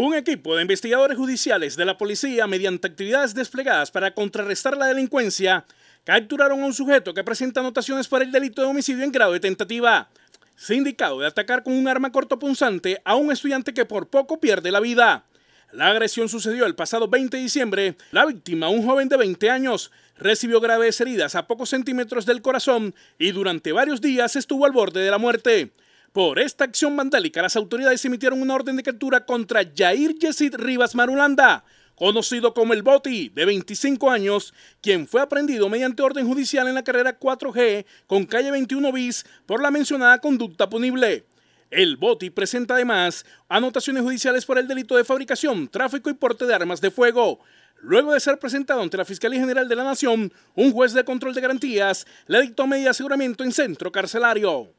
Un equipo de investigadores judiciales de la policía, mediante actividades desplegadas para contrarrestar la delincuencia, capturaron a un sujeto que presenta anotaciones para el delito de homicidio en grado de tentativa, sindicado de atacar con un arma cortopunzante a un estudiante que por poco pierde la vida. La agresión sucedió el pasado 20 de diciembre. La víctima, un joven de 20 años, recibió graves heridas a pocos centímetros del corazón y durante varios días estuvo al borde de la muerte. Por esta acción vandálica, las autoridades emitieron una orden de captura contra Jair Yesid Rivas Marulanda, conocido como el Boti, de 25 años, quien fue aprendido mediante orden judicial en la carrera 4G con calle 21 bis por la mencionada conducta punible. El Boti presenta además anotaciones judiciales por el delito de fabricación, tráfico y porte de armas de fuego. Luego de ser presentado ante la Fiscalía General de la Nación, un juez de control de garantías le dictó medida aseguramiento en centro carcelario.